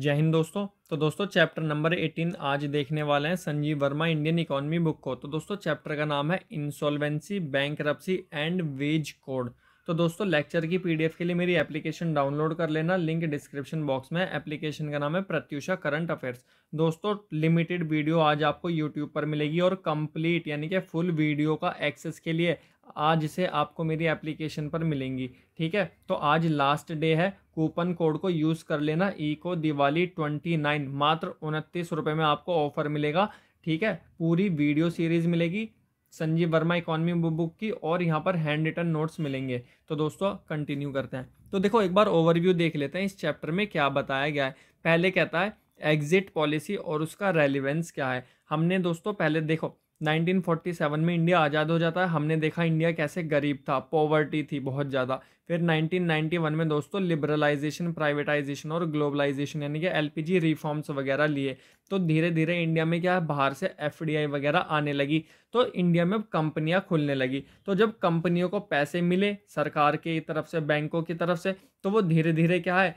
जय हिंद दोस्तों तो दोस्तों चैप्टर नंबर 18 आज देखने वाले हैं Sanjeev Verma Indian economy book को तो दोस्तों चैप्टर का नाम है insolvency bank and wage code तो दोस्तों लेक्चर की पीडीएफ के लिए मेरी एप्लीकेशन डाउनलोड कर लेना लिंक डिस्क्रिप्शन बॉक्स में एप्लीकेशन का नाम है प्रत्युषा करंट अफेयर्स दोस्तों लिमिटेड वीडियो आज आपको यूट्यूब पर मिलेगी और कंप्लीट यानी कि फुल वीडियो का एक्सेस के लिए आज से आपको मेरी एप्लीकेशन पर मिलेंगी ठीक है तो आज लास्ट डे है कूपन कोड को यूज़ कर लेना ईको दिवाली ट्वेंटी नाइन मात्र उनतीस रुपये में आपको ऑफर मिलेगा ठीक है पूरी वीडियो सीरीज़ मिलेगी संजीव वर्मा इकोनॉमी बुक की और यहाँ पर हैंड रिटन नोट्स मिलेंगे तो दोस्तों कंटिन्यू करते हैं तो देखो एक बार ओवरव्यू देख लेते हैं इस चैप्टर में क्या बताया गया है पहले कहता है एग्जिट पॉलिसी और उसका रेलिवेंस क्या है हमने दोस्तों पहले देखो 1947 में इंडिया आज़ाद हो जाता है हमने देखा इंडिया कैसे गरीब था पॉवर्टी थी बहुत ज़्यादा फिर 1991 में दोस्तों लिबरलाइजेशन प्राइवेटाइजेशन और ग्लोबलाइजेशन यानी कि एलपीजी रिफॉर्म्स वगैरह लिए तो धीरे धीरे इंडिया में क्या है बाहर से एफडीआई वगैरह आने लगी तो इंडिया में कंपनियां खुलने लगी तो जब कंपनियों को पैसे मिले सरकार की तरफ से बैंकों की तरफ से तो वो धीरे धीरे क्या है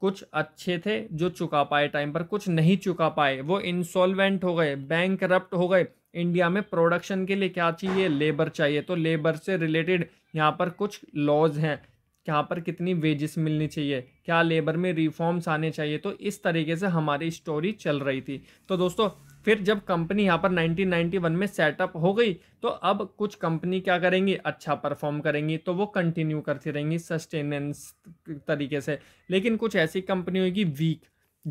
कुछ अच्छे थे जो चुका पाए टाइम पर कुछ नहीं चुका पाए वो इंसॉल्वेंट हो गए बैंक हो गए इंडिया में प्रोडक्शन के लिए क्या चाहिए लेबर चाहिए तो लेबर से रिलेटेड यहाँ पर कुछ लॉज हैं यहाँ पर कितनी वेजेस मिलनी चाहिए क्या लेबर में रिफॉर्म्स आने चाहिए तो इस तरीके से हमारी स्टोरी चल रही थी तो दोस्तों फिर जब कंपनी यहाँ पर 1991 में सेटअप हो गई तो अब कुछ कंपनी क्या करेंगी अच्छा परफॉर्म करेंगी तो वो कंटिन्यू करती रहेंगी सस्टेनेंस तरीके से लेकिन कुछ ऐसी कंपनी होगी वीक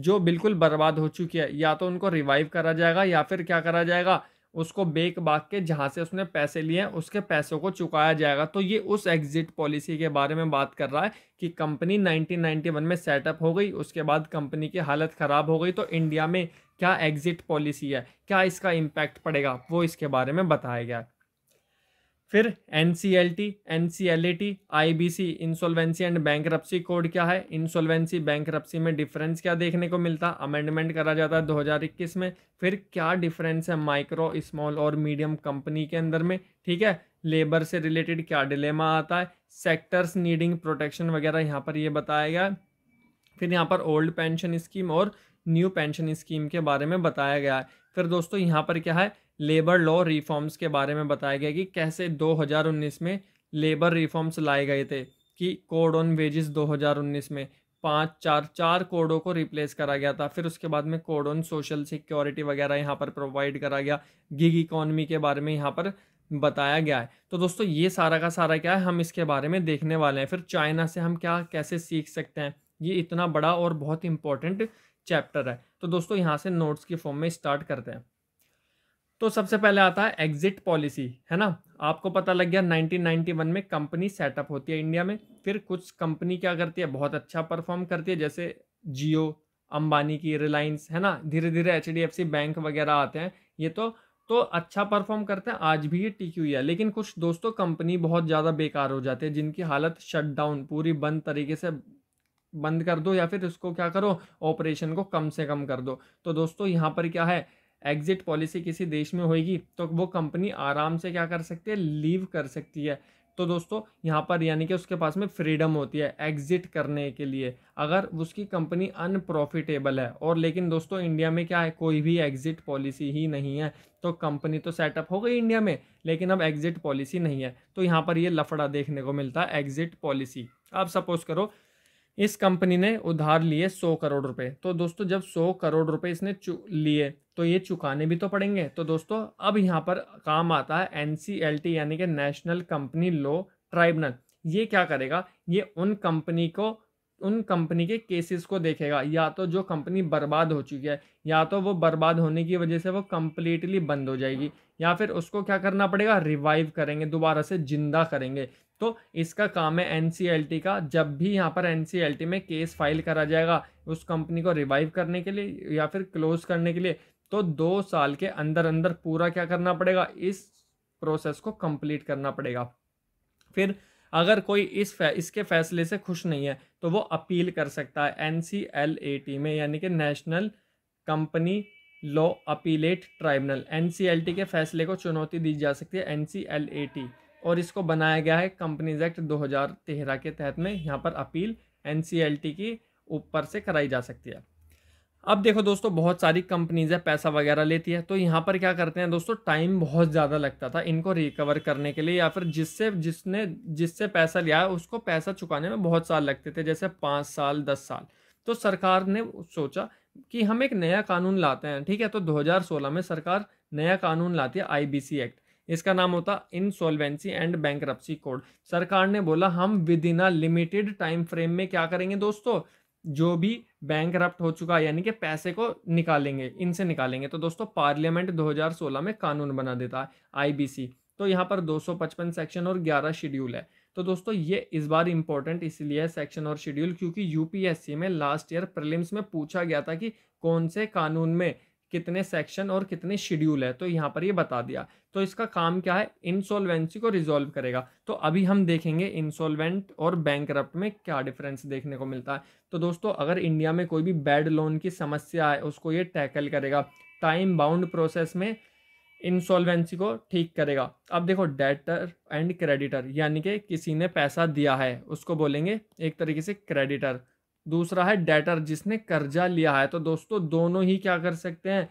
जो बिल्कुल बर्बाद हो चुकी है या तो उनको रिवाइव करा जाएगा या फिर क्या करा जाएगा उसको बेक बाग के जहाँ से उसने पैसे लिए उसके पैसों को चुकाया जाएगा तो ये उस एग्जिट पॉलिसी के बारे में बात कर रहा है कि कंपनी 1991 में सेटअप हो गई उसके बाद कंपनी की हालत ख़राब हो गई तो इंडिया में क्या एग्जिट पॉलिसी है क्या इसका इम्पैक्ट पड़ेगा वो इसके बारे में बताया गया है फिर N C L T N C L A T I B C insolvency and bankruptcy code क्या है बैंक रप्सी में डिफरेंस क्या देखने को मिलता अमेंडमेंट करा जाता है दो हज़ार इक्कीस में फिर क्या डिफरेंस है माइक्रो स्मॉल और मीडियम कंपनी के अंदर में ठीक है लेबर से रिलेटेड क्या डिलेमा आता है सेक्टर्स नीडिंग प्रोटेक्शन वगैरह यहाँ पर ये बताया गया फिर यहाँ पर ओल्ड पेंशन स्कीम और न्यू पेंशन स्कीम के बारे में बताया गया है फिर दोस्तों यहाँ पर क्या है लेबर लॉ रिफॉर्म्स के बारे में बताया गया कि कैसे 2019 में लेबर रिफॉर्म्स लाए गए थे कि कोड ऑन वेजेस 2019 में पाँच चार चार कोडों को रिप्लेस करा गया था फिर उसके बाद में कोड ऑन सोशल सिक्योरिटी वगैरह यहाँ पर प्रोवाइड करा गया गिग इकोनमी के बारे में यहाँ पर बताया गया है तो दोस्तों ये सारा का सारा क्या है हम इसके बारे में देखने वाले हैं फिर चाइना से हम क्या कैसे सीख सकते हैं ये इतना बड़ा और बहुत इंपॉर्टेंट चैप्टर है तो दोस्तों यहाँ से नोट्स की फॉर्म में स्टार्ट करते हैं तो सबसे पहले आता है एग्जिट पॉलिसी है ना आपको पता लग गया 1991 में कंपनी सेटअप होती है इंडिया में फिर कुछ कंपनी क्या करती है बहुत अच्छा परफॉर्म करती है जैसे जियो अंबानी की रिलायंस है ना धीरे धीरे एच बैंक वगैरह आते हैं ये तो तो अच्छा परफॉर्म करते हैं आज भी ये हुई है लेकिन कुछ दोस्तों कंपनी बहुत ज़्यादा बेकार हो जाते हैं जिनकी हालत शटडाउन पूरी बंद तरीके से बंद कर दो या फिर उसको क्या करो ऑपरेशन को कम से कम कर दो तो दोस्तों यहाँ पर क्या है एग्जिट पॉलिसी किसी देश में होगी तो वो कंपनी आराम से क्या कर सकती है लीव कर सकती है तो दोस्तों यहाँ पर यानी कि उसके पास में फ्रीडम होती है एग्जिट करने के लिए अगर उसकी कंपनी अनप्रॉफिटेबल है और लेकिन दोस्तों इंडिया में क्या है कोई भी एग्जिट पॉलिसी ही नहीं है तो कंपनी तो सेटअप हो गई इंडिया में लेकिन अब एग्जिट पॉलिसी नहीं है तो यहाँ पर ये लफड़ा देखने को मिलता है एग्जिट पॉलिसी अब सपोज करो इस कंपनी ने उधार लिए सौ करोड़ रुपए तो दोस्तों जब सौ करोड़ रुपए इसने लिए तो ये चुकाने भी तो पड़ेंगे तो दोस्तों अब यहाँ पर काम आता है एन यानी कि नेशनल कंपनी लॉ ट्राइब्यूनल ये क्या करेगा ये उन कंपनी को उन कंपनी के केसेस को देखेगा या तो जो कंपनी बर्बाद हो चुकी है या तो वो बर्बाद होने की वजह से वो कम्प्लीटली बंद हो जाएगी या फिर उसको क्या करना पड़ेगा रिवाइव करेंगे दोबारा से जिंदा करेंगे तो इसका काम है एन का जब भी यहाँ पर एन में केस फाइल करा जाएगा उस कंपनी को रिवाइव करने के लिए या फिर क्लोज करने के लिए तो दो साल के अंदर अंदर पूरा क्या करना पड़ेगा इस प्रोसेस को कंप्लीट करना पड़ेगा फिर अगर कोई इस फै, इसके फैसले से खुश नहीं है तो वो अपील कर सकता है एन में यानी कि national company law appellate tribunal N के फैसले को चुनौती दी जा सकती है एन और इसको बनाया गया है कंपनीज एक्ट 2013 के तहत में यहाँ पर अपील एन की ऊपर से कराई जा सकती है अब देखो दोस्तों बहुत सारी कंपनीज है पैसा वगैरह लेती है तो यहाँ पर क्या करते हैं दोस्तों टाइम बहुत ज़्यादा लगता था इनको रिकवर करने के लिए या फिर जिससे जिसने जिससे पैसा लिया उसको पैसा चुकाने में बहुत साल लगते थे जैसे पाँच साल दस साल तो सरकार ने सोचा कि हम एक नया कानून लाते हैं ठीक है तो दो में सरकार नया कानून लाती है आई एक्ट इसका नाम होता इनसोलवेंसी एंड बैंक कोड सरकार ने बोला हम within a limited time frame में क्या करेंगे दोस्तों जो भी बैंक करप्ट हो चुका है यानी कि पैसे को निकालेंगे इनसे निकालेंगे तो दोस्तों पार्लियामेंट 2016 में कानून बना देता है आईबीसी तो यहाँ पर 255 सेक्शन और 11 शेड्यूल है तो दोस्तों ये इस बार इंपॉर्टेंट इसलिए सेक्शन और शेड्यूल क्योंकि यूपीएससी में लास्ट ईयर प्रिलिम्स में पूछा गया था कि कौन से कानून में कितने सेक्शन और कितने शेड्यूल है तो यहाँ पर ये यह बता दिया तो इसका काम क्या है इंसॉल्वेंसी को रिजोल्व करेगा तो अभी हम देखेंगे इंसॉल्वेंट और बैंक में क्या डिफरेंस देखने को मिलता है तो दोस्तों अगर इंडिया में कोई भी बैड लोन की समस्या है उसको ये टैकल करेगा टाइम बाउंड प्रोसेस में इंसॉल्वेंसी को ठीक करेगा अब देखो डेटर एंड क्रेडिटर यानी कि किसी ने पैसा दिया है उसको बोलेंगे एक तरीके से क्रेडिटर दूसरा है डेटर जिसने कर्जा लिया है तो दोस्तों दोनों ही क्या कर सकते हैं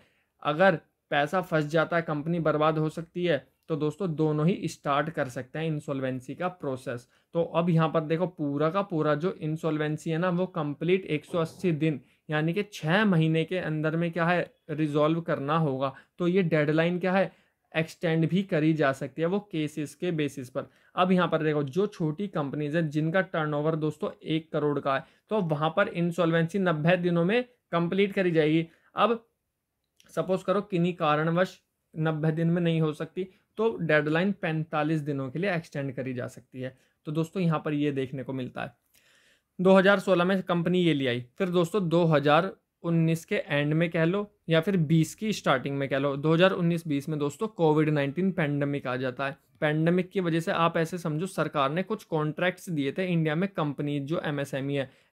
अगर पैसा फंस जाता है कंपनी बर्बाद हो सकती है तो दोस्तों दोनों ही स्टार्ट कर सकते हैं इंसॉल्वेंसी का प्रोसेस तो अब यहाँ पर देखो पूरा का पूरा जो इंसॉल्वेंसी है ना वो कंप्लीट 180 दिन यानी कि छः महीने के अंदर में क्या है रिजॉल्व करना होगा तो ये डेडलाइन क्या है एक्सटेंड भी करी जा सकती है वो केसेस के बेसिस पर अब यहाँ पर देखो जो छोटी कंपनीज है जिनका टर्नओवर दोस्तों एक करोड़ का है तो वहाँ पर इंसॉल्वेंसी नब्बे दिनों में कंप्लीट करी जाएगी अब सपोज करो किन्हीं कारणवश नब्बे दिन में नहीं हो सकती तो डेडलाइन पैंतालीस दिनों के लिए एक्सटेंड करी जा सकती है तो दोस्तों यहाँ पर ये देखने को मिलता है 2016 में कंपनी ये ले आई फिर दोस्तों 2019 के एंड में कह लो या फिर 20 की स्टार्टिंग में कह लो 2019-20 में दोस्तों कोविड 19 पैंडमिक आ जाता है पैंडमिक की वजह से आप ऐसे समझो सरकार ने कुछ कॉन्ट्रैक्ट्स दिए थे इंडिया में कंपनीज जो एमएसएमई e है